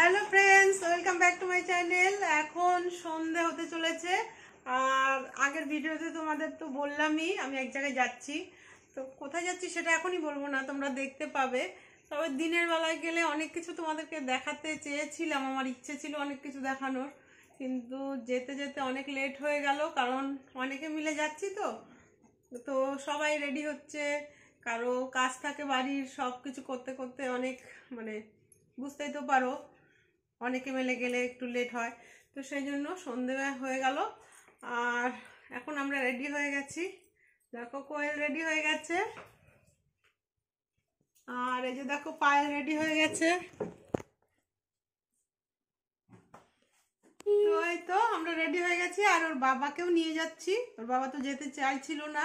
Hello friends welcome back to my channel এখন সন্ধে হতে চলেছে আর আগের ভিডিওতে তোমাদের তো বললামই আমি এক জায়গায় যাচ্ছি তো কোথায় যাচ্ছি সেটা এখনই বলবো না তোমরা দেখতে পাবে তবে দিনের বেলায় গেলে অনেক কিছু তোমাদেরকে দেখাতে চেয়েছিলাম আমার ইচ্ছে ছিল অনেক কিছু দেখানোর কিন্তু যেতে যেতে অনেক লেট হয়ে গেল কারণ অনেকে মিলে যাচ্ছি তো তো সবাই রেডি হচ্ছে কারো কাজ থাকে বাড়ির সব কিছু করতে করতে অনেক মানে বুঝতেই তো পারো অনেকে মেলে গেলে একটু লেট হয় তো সেই জন্য সন্ধেবেলা হয়ে গেল আর এখন আমরা রেডি হয়ে গেছি দেখো কোয়েল রেডি হয়ে গেছে আর এই যে দেখো পায়েল রেডি হয়ে গেছে তো তো আমরা রেডি হয়ে গেছি আর ওর বাবাকেও নিয়ে যাচ্ছি ওর বাবা তো যেতে চাইছিল না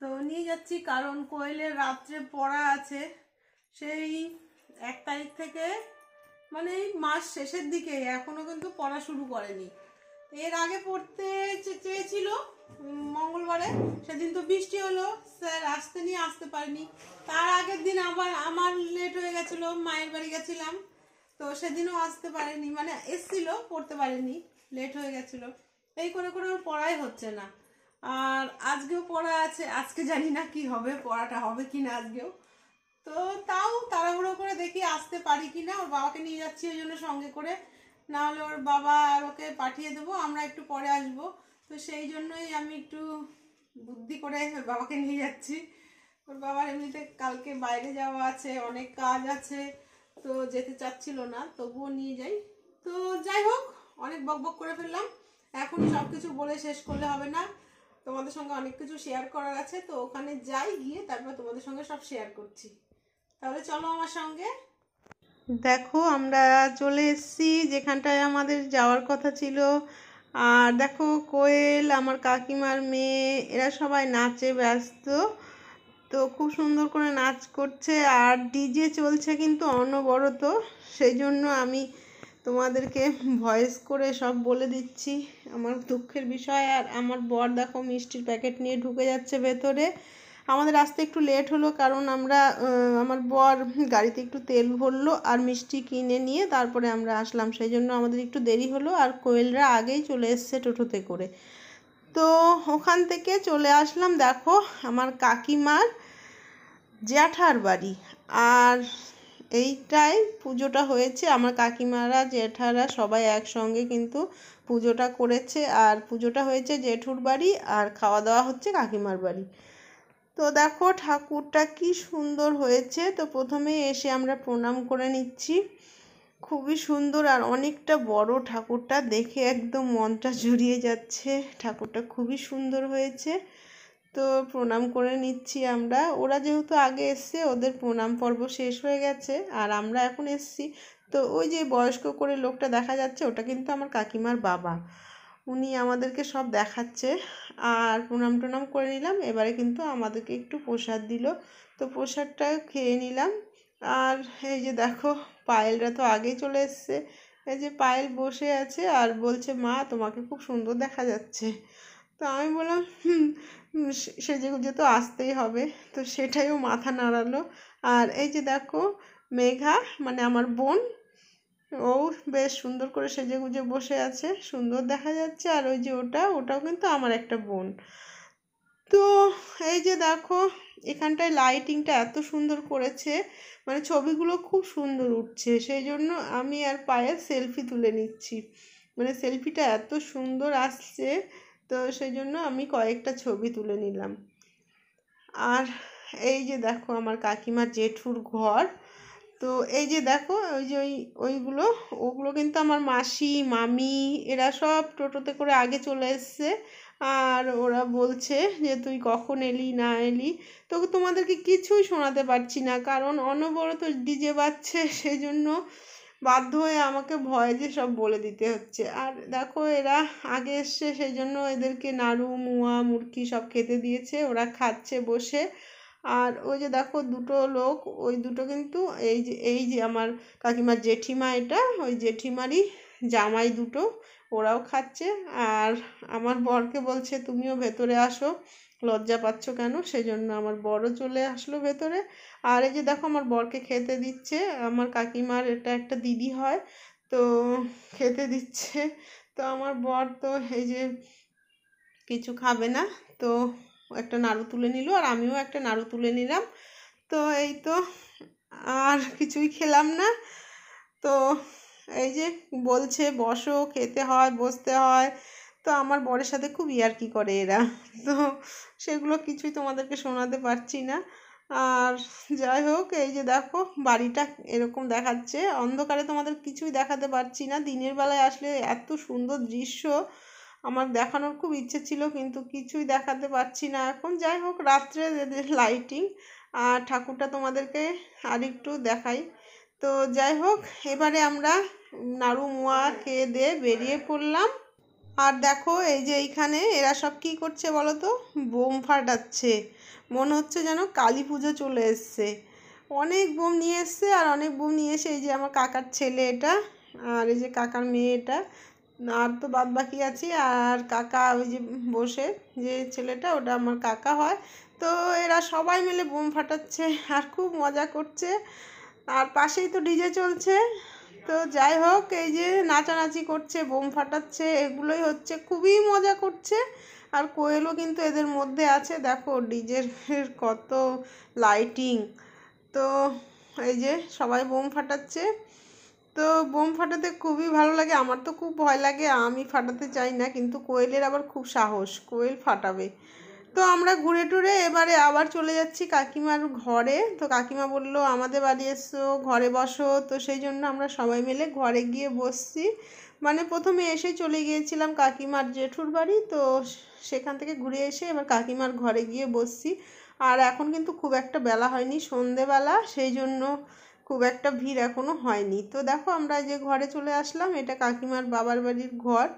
তো নিয়ে যাচ্ছি কারণ কোয়েলের রাত্রে পড়া আছে সেই এক তারিখ থেকে মানে এই মাস শেষের দিকে এখনো কিন্তু পড়া শুরু করেনি এর আগে পড়তে চেয়েছিল মঙ্গলবারে সেদিন তো বৃষ্টি হলো স্যার আসতে নিয়ে আসতে পারিনি তার আগের দিন আবার আমার লেট হয়ে গেছিলো মায়ের বাড়ি গেছিলাম তো সেদিনও আসতে পারেনি মানে এসছিল পড়তে পারেনি লেট হয়ে গেছিলো এই করে করে ওর পড়াই হচ্ছে না আর আজকেও পড়া আছে আজকে জানি না কি হবে পড়াটা হবে কি না আজকেও তো তাও তাড়াহুড়ো করে দেখি আসতে পারি কি না ওর বাবাকে নিয়ে যাচ্ছি ওই জন্য সঙ্গে করে না হলে ওর বাবা আর ওকে পাঠিয়ে দেবো আমরা একটু পরে আসব তো সেই জন্যই আমি একটু বুদ্ধি করে ওর বাবাকে নিয়ে যাচ্ছি ওর বাবার এমনিতে কালকে বাইরে যাওয়া আছে অনেক কাজ আছে তো যেতে চাচ্ছিল না তবুও নিয়ে যাই তো যাই হোক অনেক বকবক করে ফেললাম এখন সব কিছু বলে শেষ করলে হবে না তোমাদের সঙ্গে অনেক কিছু শেয়ার করার আছে তো ওখানে যাই গিয়ে তারপর তোমাদের সঙ্গে সব শেয়ার করছি তাহলে চলো আমার সঙ্গে দেখো আমরা চলে এসেছি যেখানটায় আমাদের যাওয়ার কথা ছিল আর দেখো কোয়েল আমার কাকিমার মেয়ে এরা সবাই নাচে ব্যস্ত তো খুব সুন্দর করে নাচ করছে আর ডিজে চলছে কিন্তু অনবরত সেই জন্য আমি তোমাদেরকে ভয়েস করে সব বলে দিচ্ছি আমার দুঃখের বিষয় আর আমার বর দেখো মিষ্টির প্যাকেট নিয়ে ঢুকে যাচ্ছে ভেতরে আমাদের আসতে একটু লেট হলো কারণ আমরা আমার বর গাড়িতে একটু তেল ভরলো আর মিষ্টি কিনে নিয়ে তারপরে আমরা আসলাম সেই জন্য আমাদের একটু দেরি হলো আর কোয়েলরা আগেই চলে এসছে টোটোতে করে তো ওখান থেকে চলে আসলাম দেখো আমার কাকিমার জ্যাঠার বাড়ি আর এইটাই পুজোটা হয়েছে আমার কাকিমারা জেঠারা সবাই একসঙ্গে কিন্তু পুজোটা করেছে আর পুজোটা হয়েছে জেঠুর বাড়ি আর খাওয়া দাওয়া হচ্ছে কাকিমার বাড়ি তো দেখো ঠাকুরটা কি সুন্দর হয়েছে তো প্রথমে এসে আমরা প্রণাম করে নিচ্ছি খুবই সুন্দর আর অনেকটা বড় ঠাকুরটা দেখে একদম মনটা জুড়িয়ে যাচ্ছে ঠাকুরটা খুবই সুন্দর হয়েছে তো প্রণাম করে নিচ্ছি আমরা ওরা যেহেতু আগে এসছে ওদের প্রণাম পর্ব শেষ হয়ে গেছে আর আমরা এখন এসছি তো ওই যে বয়স্ক করে লোকটা দেখা যাচ্ছে ওটা কিন্তু আমার কাকিমার বাবা উনি আমাদেরকে সব দেখাচ্ছে আর প্রণাম টনাম করে নিলাম এবারে কিন্তু আমাদেরকে একটু প্রসাদ দিল তো প্রসাদটা খেয়ে নিলাম আর এই যে দেখো পায়েলরা তো আগেই চলে এসছে এই যে পায়েল বসে আছে আর বলছে মা তোমাকে খুব সুন্দর দেখা যাচ্ছে তো আমি বললাম সে যে তো আসতেই হবে তো সেটাইও মাথা নাড়ালো আর এই যে দেখো মেঘা মানে আমার বোন ও বেশ সুন্দর করে সেজে গুজে বসে আছে সুন্দর দেখা যাচ্ছে আর ওই যে ওটা ওটাও কিন্তু আমার একটা বোন তো এই যে দেখো এখানটায় লাইটিংটা এত সুন্দর করেছে মানে ছবিগুলো খুব সুন্দর উঠছে সেই জন্য আমি আর পায়ে সেলফি তুলে নিচ্ছি মানে সেলফিটা এত সুন্দর আসছে তো সেই জন্য আমি কয়েকটা ছবি তুলে নিলাম আর এই যে দেখো আমার কাকিমার জেঠুর ঘর তো এই যে দেখো ওই যে ওই ওইগুলো ওগুলো কিন্তু আমার মাসি মামি এরা সব টোটোতে করে আগে চলে এসছে আর ওরা বলছে যে তুই কখন এলি না এলি তো তোমাদেরকে কিছুই শোনাতে পারছি না কারণ অনবরত ডিজে বাচ্ছে সেই জন্য বাধ্য হয়ে আমাকে যে সব বলে দিতে হচ্ছে আর দেখো এরা আগে এসছে সেই জন্য এদেরকে নাড়ু মুয়া মুরকি সব খেতে দিয়েছে ওরা খাচ্ছে বসে আর ওই যে দেখো দুটো লোক ওই দুটো কিন্তু এই যে এই যে আমার কাকিমার জেঠিমা এটা ওই জেঠিমারই জামাই দুটো ওরাও খাচ্ছে আর আমার বরকে বলছে তুমিও ভেতরে আসো লজ্জা পাচ্ছ কেন সেজন্য আমার বড় চলে আসলো ভেতরে আর এই যে দেখো আমার বরকে খেতে দিচ্ছে আমার কাকিমার এটা একটা দিদি হয় তো খেতে দিচ্ছে তো আমার বর তো এই যে কিছু খাবে না তো একটা নাড়ু তুলে নিল আর আমিও একটা নাড়ু তুলে নিলাম তো এই তো আর কিছুই খেলাম না তো এই যে বলছে বসো খেতে হয় বসতে হয় তো আমার বরের সাথে খুব ইয়ার্কি করে এরা তো সেগুলো কিছুই তোমাদেরকে শোনাতে পারছি না আর যাই হোক এই যে দেখো বাড়িটা এরকম দেখাচ্ছে অন্ধকারে তোমাদের কিছুই দেখাতে পারছি না দিনের বেলায় আসলে এত সুন্দর দৃশ্য আমার দেখানোর খুব ইচ্ছে ছিল কিন্তু কিছুই দেখাতে পারছি না এখন যাই হোক রাত্রে লাইটিং আর ঠাকুরটা তোমাদেরকে আরেকটু দেখাই তো যাই হোক এবারে আমরা নাড়ু মোয়া খেয়ে দিয়ে বেরিয়ে পড়লাম আর দেখো এই যে এইখানে এরা সব কি করছে বলো তো বোম ফাটাচ্ছে মনে হচ্ছে যেন কালী পুজো চলে এসছে অনেক বোম নিয়ে এসছে আর অনেক বোম নিয়ে এসে এই যে আমার কাকার ছেলে এটা আর এই যে কাকার মেয়ে এটা আর তো বাদ বাকি আছি আর কাকা ওই যে বসে যে ছেলেটা ওটা আমার কাকা হয় তো এরা সবাই মিলে বোম ফাটাচ্ছে আর খুব মজা করছে আর পাশেই তো ডিজে চলছে তো যাই হোক এই যে নাচানাচি করছে বোম ফাটাচ্ছে এগুলোই হচ্ছে খুবই মজা করছে আর কোয়েলও কিন্তু এদের মধ্যে আছে দেখো ডিজের কত লাইটিং তো এই যে সবাই বোম ফাটাচ্ছে তো বোম ফাটাতে খুবই ভালো লাগে আমার তো খুব ভয় লাগে আমি ফাটাতে চাই না কিন্তু কোয়েলের আবার খুব সাহস কোয়েল ফাটাবে তো আমরা ঘুরে টুরে এবারে আবার চলে যাচ্ছি কাকিমার ঘরে তো কাকিমা বলল আমাদের বাড়ি এসো ঘরে বসো তো সেই জন্য আমরা সবাই মিলে ঘরে গিয়ে বসছি মানে প্রথমে এসে চলে গিয়েছিলাম কাকিমার জেঠুর বাড়ি তো সেখান থেকে ঘুরে এসে এবার কাকিমার ঘরে গিয়ে বসছি আর এখন কিন্তু খুব একটা বেলা হয়নি সন্ধেবেলা সেই জন্য খুব একটা ভিড় এখনও হয়নি তো দেখো আমরা যে ঘরে চলে আসলাম এটা কাকিমার বাবার বাড়ির ঘর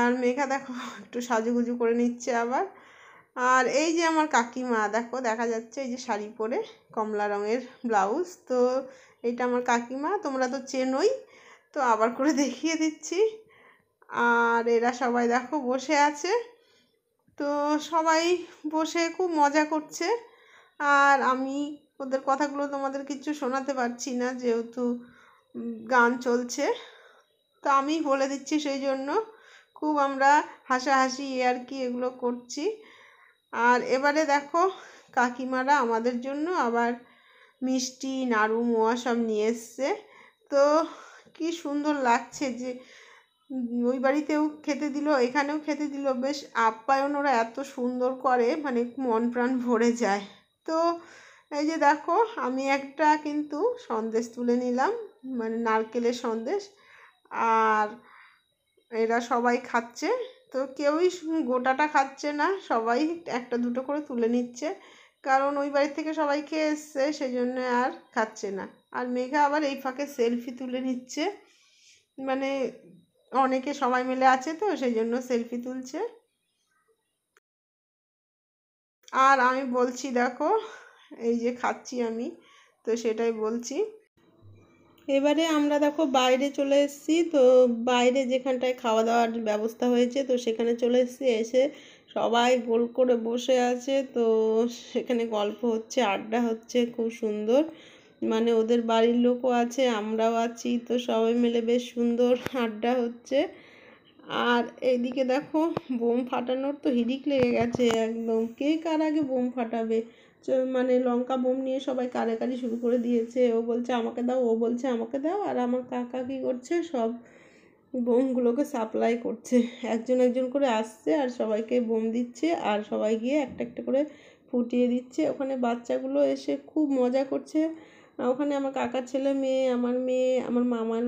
আর মেঘা দেখো একটু সাজুগুজু করে নিচ্ছে আবার আর এই যে আমার কাকিমা দেখো দেখা যাচ্ছে এই যে শাড়ি পরে কমলা রঙের ব্লাউজ তো এটা আমার কাকিমা তোমরা তো চেনোই তো আবার করে দেখিয়ে দিচ্ছি আর এরা সবাই দেখো বসে আছে তো সবাই বসে খুব মজা করছে আর আমি ওদের কথাগুলো তোমাদের কিছু শোনাতে পারছি না যেহেতু গান চলছে তো আমি বলে দিচ্ছি সেই জন্য খুব আমরা হাসাহাসি আর কি এগুলো করছি আর এবারে দেখো কাকিমারা আমাদের জন্য আবার মিষ্টি নাড়ু মোয়া সব নিয়ে এসছে তো কি সুন্দর লাগছে যে ওই বাড়িতেও খেতে দিল এখানেও খেতে দিল বেশ আপ্যায়ন ওরা এত সুন্দর করে মানে মন প্রাণ ভরে যায় তো এই যে দেখো আমি একটা কিন্তু সন্দেশ তুলে নিলাম মানে নারকেলের সন্দেশ আর এরা সবাই খাচ্ছে তো কেউই গোটাটা খাচ্ছে না সবাই একটা দুটো করে তুলে নিচ্ছে কারণ ওই বাড়ি থেকে সবাই খেয়ে এসছে সেই জন্য আর খাচ্ছে না আর মেঘা আবার এই ফাঁকে সেলফি তুলে নিচ্ছে মানে অনেকে সবাই মিলে আছে তো সেই জন্য সেলফি তুলছে আর আমি বলছি দেখো এই যে খাচ্ছি আমি তো সেটাই বলছি এবারে আমরা দেখো বাইরে চলে এসেছি তো বাইরে যেখানটায় খাওয়া দাওয়ার ব্যবস্থা হয়েছে তো সেখানে চলে এসেছি এসে সবাই গোল করে বসে আছে তো সেখানে গল্প হচ্ছে আড্ডা হচ্ছে খুব সুন্দর মানে ওদের বাড়ির লোকও আছে আমরাও আছি তো সবাই মিলে বেশ সুন্দর আড্ডা হচ্ছে আর এইদিকে দেখো বোম ফাটানোর তো হিডিক লেগে গেছে একদম কে কার আগে বোম ফাটাবে মানে লঙ্কা বোম নিয়ে সবাই কারাকারি শুরু করে দিয়েছে ও বলছে আমাকে দাও ও বলছে আমাকে দাও আর আমার কাকা কী করছে সব বোমগুলোকে সাপ্লাই করছে একজন একজন করে আসছে আর সবাইকে বোম দিচ্ছে আর সবাই গিয়ে একটা একটা করে ফুটিয়ে দিচ্ছে ওখানে বাচ্চাগুলো এসে খুব মজা করছে ওখানে আমার কাকার ছেলে মেয়ে আমার মেয়ে আমার মামার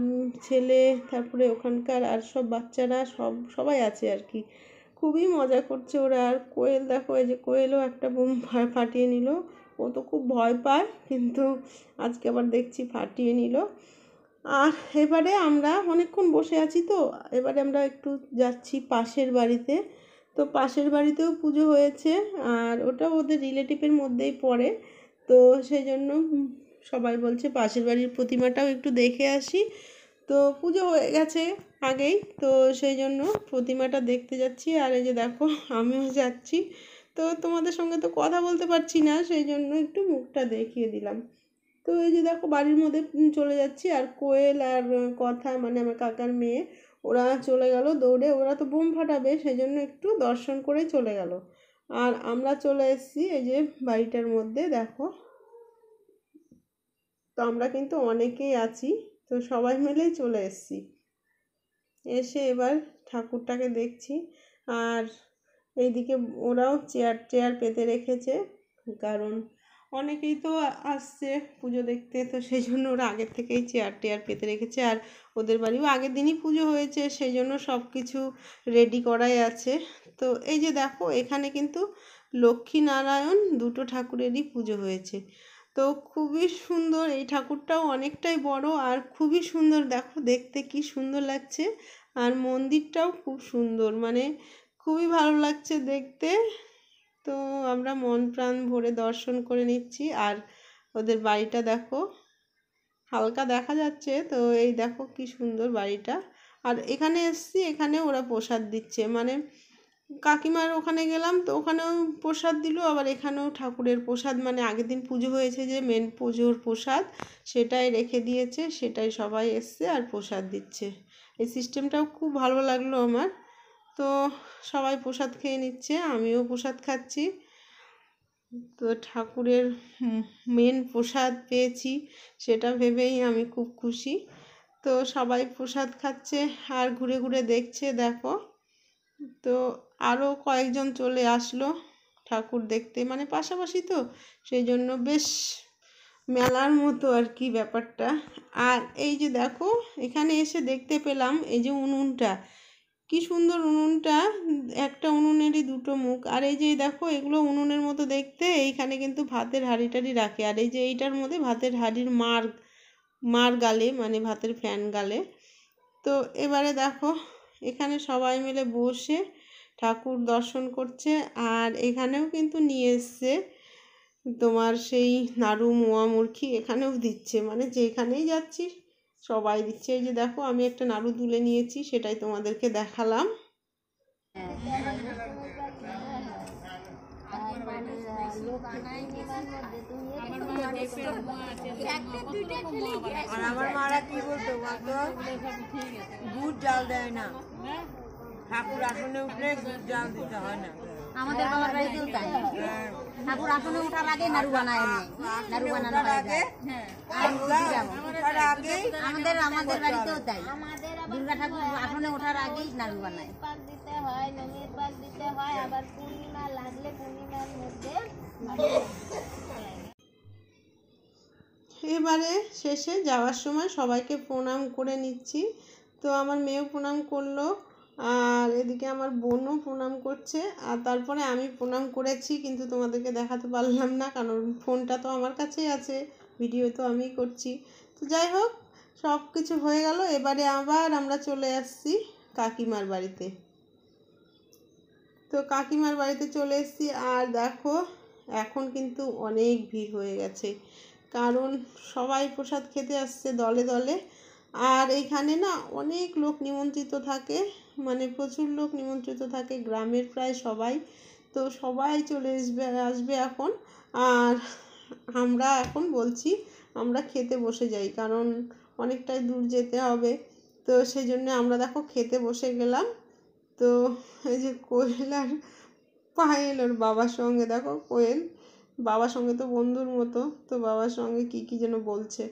ছেলে তারপরে ওখানকার আর সব বাচ্চারা সব সবাই আছে আর কি খুবই মজা করছে ওরা আর কোয়েল দেখো এই যে কোয়েলও একটা বোম ফাটিয়ে নিল ও তো খুব ভয় পায় কিন্তু আজকে আবার দেখছি ফাটিয়ে নিল আর এবারে আমরা অনেকক্ষণ বসে আছি তো এবারে আমরা একটু যাচ্ছি পাশের বাড়িতে তো পাশের বাড়িতেও পুজো হয়েছে আর ওটা ওদের রিলেটিভের মধ্যেই পড়ে তো সেই জন্য সবাই বলছে পাশের বাড়ির প্রতিমাটাও একটু দেখে আসি তো পুজো হয়ে গেছে আগেই তো সেই জন্য প্রতিমাটা দেখতে যাচ্ছি আর এই যে দেখো আমিও যাচ্ছি তো তোমাদের সঙ্গে তো কথা বলতে পারছি না সেই জন্য একটু মুখটা দেখিয়ে দিলাম তো এই যে দেখো বাড়ির মধ্যে চলে যাচ্ছি আর কোয়েল আর কথা মানে আমার কাকার মেয়ে ওরা চলে গেল দৌড়ে ওরা তো বোম ফাটাবে সেই জন্য একটু দর্শন করে চলে গেল আর আমরা চলে এসেছি এই যে বাড়িটার মধ্যে দেখো তো আমরা কিন্তু অনেকেই আছি তো সবাই মিলেই চলে এসছি এসে এবার ঠাকুরটাকে দেখছি আর এইদিকে ওরাও চেয়ার চেয়ার পেতে রেখেছে কারণ অনেকেই তো আসছে পুজো দেখতে তো সেই জন্য ওরা আগের থেকেই চেয়ার টেয়ার পেতে রেখেছে আর ওদের বাড়িও আগের দিনই পুজো হয়েছে সেই জন্য সব কিছু রেডি করাই আছে তো এই যে দেখো এখানে কিন্তু লক্ষ্মীনারায়ণ দুটো ঠাকুরেরই পুজো হয়েছে তো খুবই সুন্দর এই ঠাকুরটাও অনেকটাই বড় আর খুবই সুন্দর দেখো দেখতে কি সুন্দর লাগছে আর মন্দিরটাও খুব সুন্দর মানে খুবই ভালো লাগছে দেখতে তো আমরা মন প্রাণ ভরে দর্শন করে নিচ্ছি আর ওদের বাড়িটা দেখো হালকা দেখা যাচ্ছে তো এই দেখো কি সুন্দর বাড়িটা আর এখানে এসছি এখানে ওরা প্রসাদ দিচ্ছে মানে কাকিমার ওখানে গেলাম তো ওখানেও প্রসাদ দিল আবার এখানেও ঠাকুরের প্রসাদ মানে আগের দিন পুজো হয়েছে যে মেন পুজোর প্রসাদ সেটাই রেখে দিয়েছে সেটাই সবাই এসছে আর প্রসাদ দিচ্ছে এই সিস্টেমটাও খুব ভালো লাগলো আমার তো সবাই প্রসাদ খেয়ে নিচ্ছে আমিও প্রসাদ খাচ্ছি তো ঠাকুরের মেন প্রসাদ পেয়েছি সেটা ভেবেই আমি খুব খুশি তো সবাই প্রসাদ খাচ্ছে আর ঘুরে ঘুরে দেখছে দেখো তো আরও কয়েকজন চলে আসলো ঠাকুর দেখতে মানে পাশাপাশি তো সেই জন্য বেশ মেলার মতো আর কি ব্যাপারটা আর এই যে দেখো এখানে এসে দেখতে পেলাম এই যে উনুনটা কি সুন্দর উনুনটা একটা উনুনেরই দুটো মুখ আর এই যে দেখো এগুলো উনুনের মতো দেখতে এইখানে কিন্তু ভাতের হাঁড়ি টাড়ি রাখে আর এই যে এইটার মধ্যে ভাতের হাঁড়ির মার মার গালে মানে ভাতের ফ্যান গালে তো এবারে দেখো এখানে সবাই মিলে বসে ঠাকুর দর্শন করছে আর এখানেও কিন্তু নিয়ে এসছে তোমার সেই নাড়ু মোয়া মুরখি এখানেও দিচ্ছে মানে যেখানেই যাচ্ছি সবাই দিচ্ছে এই যে দেখো আমি একটা নাড়ু তুলে নিয়েছি সেটাই তোমাদেরকে দেখালাম হ্যাঁ। আর আমার মারা কি বলতো বলতো গুড় জাল দেয় না ঠাকুর আসনে উঠলে গুড় জাল দিতে হয় না আমাদের তাই ঠাকুর আসনে ওঠার আগে নাড়ু বানায় নাড়ু বানানোর হ্যাঁ। আগে আমাদের আমাদের বাড়িতেও তাই দুর্গা ঠাকুর আসনে ওঠার আগেই নাড়ু বানায় হয় ননির পাক দিতে হয় আবার পূর্ণিমা লাগলে পূর্ণিমার মধ্যে এবারে শেষে যাওয়ার সময় সবাইকে প্রণাম করে নিচ্ছি তো আমার মেয়েও প্রণাম করলো আর এদিকে আমার বোনও প্রণাম করছে আর তারপরে আমি প্রণাম করেছি কিন্তু তোমাদেরকে দেখাতে পারলাম না কারণ ফোনটা তো আমার কাছেই আছে ভিডিও তো আমি করছি তো যাই হোক সব কিছু হয়ে গেল এবারে আবার আমরা চলে আসছি কাকিমার বাড়িতে তো কাকিমার বাড়িতে চলে এসেছি আর দেখো এখন কিন্তু অনেক ভিড় হয়ে গেছে কারণ সবাই প্রসাদ খেতে আসছে দলে দলে আর এখানে না অনেক লোক নিমন্ত্রিত থাকে মানে প্রচুর লোক নিমন্ত্রিত থাকে গ্রামের প্রায় সবাই তো সবাই চলে আসবে আসবে এখন আর আমরা এখন বলছি আমরা খেতে বসে যাই কারণ অনেকটাই দূর যেতে হবে তো সেই জন্য আমরা দেখো খেতে বসে গেলাম তো এই যে কোয়েল আর পায়েল ওর বাবার সঙ্গে দেখো কোয়েল বাবার সঙ্গে তো বন্ধুর মতো তো বাবার সঙ্গে কি কি যেন বলছে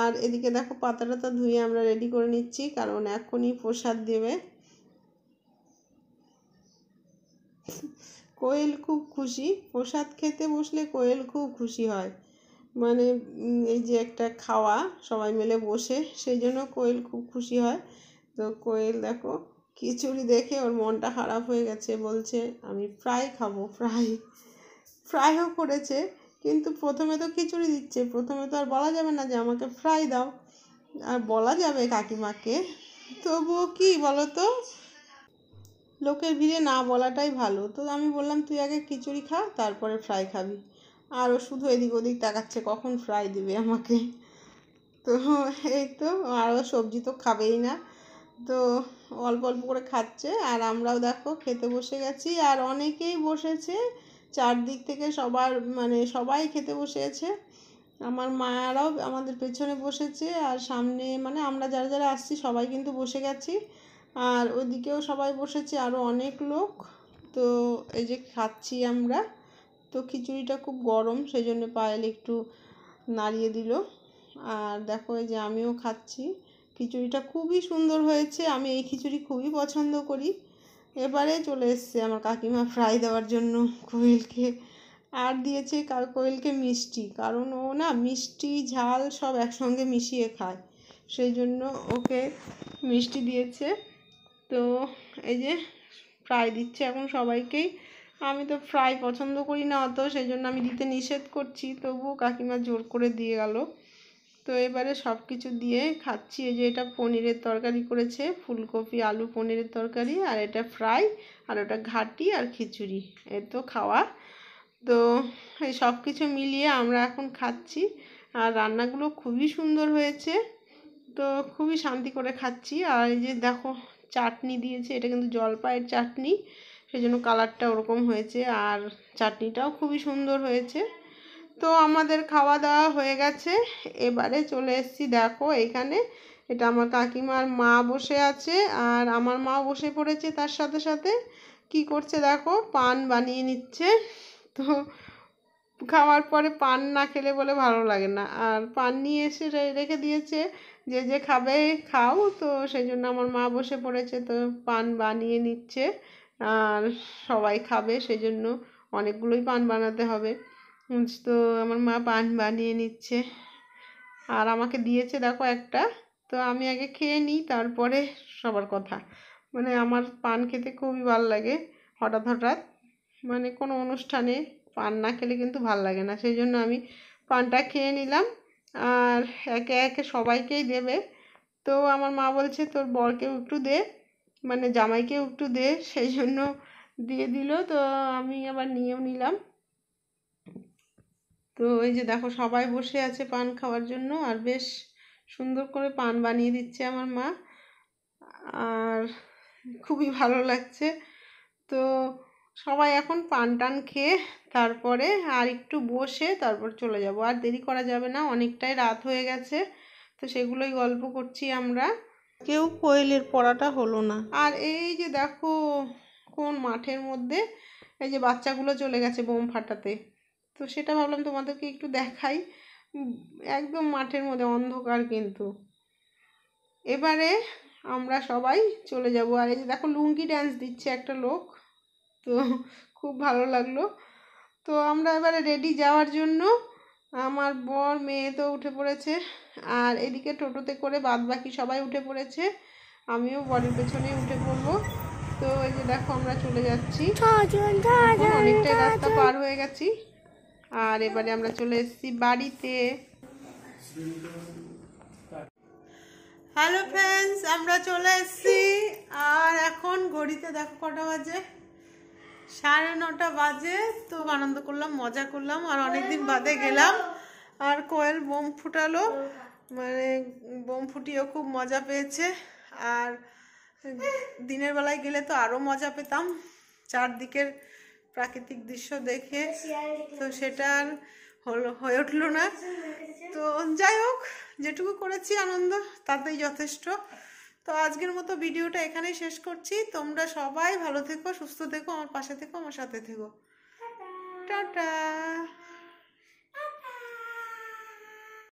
আর এদিকে দেখো পাতা টাতা ধুয়ে আমরা রেডি করে নিচ্ছি কারণ এখনই প্রসাদ দেবে কোয়েল খুব খুশি প্রসাদ খেতে বসলে কোয়েল খুব খুশি হয় মানে এই যে একটা খাওয়া সবাই মিলে বসে সেই জন্য কোয়েল খুব খুশি হয় তো কোয়েল দেখো খিচুড়ি দেখে ওর মনটা খারাপ হয়ে গেছে বলছে আমি ফ্রাই খাবো ফ্রাই ফ্রাইও করেছে কিন্তু প্রথমে তো খিচুড়ি দিচ্ছে প্রথমে তো আর বলা যাবে না যে আমাকে ফ্রাই দাও আর বলা যাবে কাকিমাকে তবুও কি বলো তো লোকের ভিড়ে না বলাটাই ভালো তো আমি বললাম তুই আগে খিচুড়ি খা তারপরে ফ্রাই খাবি আর ও শুধু এদিক ওদিক তাকাচ্ছে কখন ফ্রাই দিবে আমাকে তো এই তো আরও সবজি তো খাবেই না তো অল্প অল্প করে খাচ্ছে আর আমরাও দেখো খেতে বসে গেছি আর অনেকেই বসেছে চারদিক থেকে সবার মানে সবাই খেতে বসেছে আমার মায়েরাও আমাদের পেছনে বসেছে আর সামনে মানে আমরা যারা যারা আসছি সবাই কিন্তু বসে গেছি আর ওদিকেও সবাই বসেছে আরও অনেক লোক তো এই যে খাচ্ছি আমরা তো খিচুড়িটা খুব গরম সেই জন্য পায়েল একটু নাড়িয়ে দিল আর দেখো এই যে আমিও খাচ্ছি খিচুড়িটা খুবই সুন্দর হয়েছে আমি এই খিচুড়ি খুবই পছন্দ করি এবারে চলে এসছে আমার কাকিমা ফ্রাই দেওয়ার জন্য কোয়েলকে আর দিয়েছে কার কোয়েলকে মিষ্টি কারণ ও না মিষ্টি ঝাল সব একসঙ্গে মিশিয়ে খায় সেই জন্য ওকে মিষ্টি দিয়েছে তো এই যে ফ্রাই দিচ্ছে এখন সবাইকেই আমি তো ফ্রাই পছন্দ করি না অত সেই জন্য আমি দিতে নিষেধ করছি তবুও কাকিমা জোর করে দিয়ে গেল তো এবারে সব কিছু দিয়ে খাচ্ছি এই যে এটা পনিরের তরকারি করেছে ফুলকপি আলু পনিরের তরকারি আর এটা ফ্রাই আর ওটা ঘাটি আর খিচুড়ি এ তো খাওয়া তো এই সব কিছু মিলিয়ে আমরা এখন খাচ্ছি আর রান্নাগুলো খুবই সুন্দর হয়েছে তো খুবই শান্তি করে খাচ্ছি আর এই যে দেখো চাটনি দিয়েছে এটা কিন্তু জলপাইয়ের চাটনি সেই জন্য কালারটা ওরকম হয়েছে আর চাটনিটাও খুবই সুন্দর হয়েছে তো আমাদের খাওয়া দাওয়া হয়ে গেছে এবারে চলে এসছি দেখো এখানে এটা আমার কাকিমার মা বসে আছে আর আমার মা বসে পড়েছে তার সাথে সাথে কি করছে দেখো পান বানিয়ে নিচ্ছে তো খাওয়ার পরে পান না খেলে বলে ভালো লাগে না আর পান নিয়ে এসে রেখে দিয়েছে যে যে খাবে খাও তো সেই জন্য আমার মা বসে পড়েছে তো পান বানিয়ে নিচ্ছে আর সবাই খাবে সেই জন্য অনেকগুলোই পান বানাতে হবে তো আমার মা পান বানিয়ে নিচ্ছে আর আমাকে দিয়েছে দেখো একটা তো আমি আগে খেয়ে নিই তারপরে সবার কথা মানে আমার পান খেতে খুবই ভাল লাগে হঠাৎ হঠাৎ মানে কোনো অনুষ্ঠানে পান না খেলে কিন্তু ভাল লাগে না সেই জন্য আমি পানটা খেয়ে নিলাম আর একে একে সবাইকেই দেবে তো আমার মা বলছে তোর বরকেও একটু দে মানে জামাইকেও একটু দে সেই জন্য দিয়ে দিল তো আমি আবার নিয়েও নিলাম তো এই যে দেখো সবাই বসে আছে পান খাওয়ার জন্য আর বেশ সুন্দর করে পান বানিয়ে দিচ্ছে আমার মা আর খুবই ভালো লাগছে তো সবাই এখন পান টান খেয়ে তারপরে আর একটু বসে তারপর চলে যাব আর দেরি করা যাবে না অনেকটাই রাত হয়ে গেছে তো সেগুলোই গল্প করছি আমরা কেউ কোয়েলের পড়াটা হলো না আর এই যে দেখো কোন মাঠের মধ্যে এই যে বাচ্চাগুলো চলে গেছে বোম ফাটাতে তো সেটা ভাবলাম তোমাদেরকে একটু দেখাই একদম মাঠের মধ্যে অন্ধকার কিন্তু এবারে আমরা সবাই চলে যাব আর এই যে দেখো লুঙ্গি ড্যান্স দিচ্ছে একটা লোক তো খুব ভালো লাগলো তো আমরা এবারে রেডি যাওয়ার জন্য আমার বর মেয়ে তো উঠে পড়েছে আর এদিকে টোটোতে করে বাদ বাকি সবাই উঠে পড়েছে আমিও বরের পেছনে উঠে পড়বো তো এই যে দেখো আমরা চলে যাচ্ছি অনেকটাই রাস্তা পার হয়ে গেছি আর এবারে আমরা চলে এসেছি বাড়িতে হ্যালো ফ্রেন্ডস আমরা চলে এসেছি আর এখন ঘড়িতে দেখো কটা বাজে সাড়ে নটা বাজে তো আনন্দ করলাম মজা করলাম আর অনেকদিন বাদে গেলাম আর কোয়েল বোম ফুটালো মানে বোম ফুটিয়েও খুব মজা পেয়েছে আর দিনের বেলায় গেলে তো আরও মজা পেতাম চারদিকের প্রাকৃতিক দৃশ্য দেখে তো সেটা আর হলো হয়ে উঠল না তো যাই হোক যেটুকু করেছি আনন্দ তাতেই যথেষ্ট তো আজকের মতো ভিডিওটা এখানেই শেষ করছি তোমরা সবাই ভালো থেকো সুস্থ থেকো আমার পাশে থেকো আমার সাথে থেকো টাটা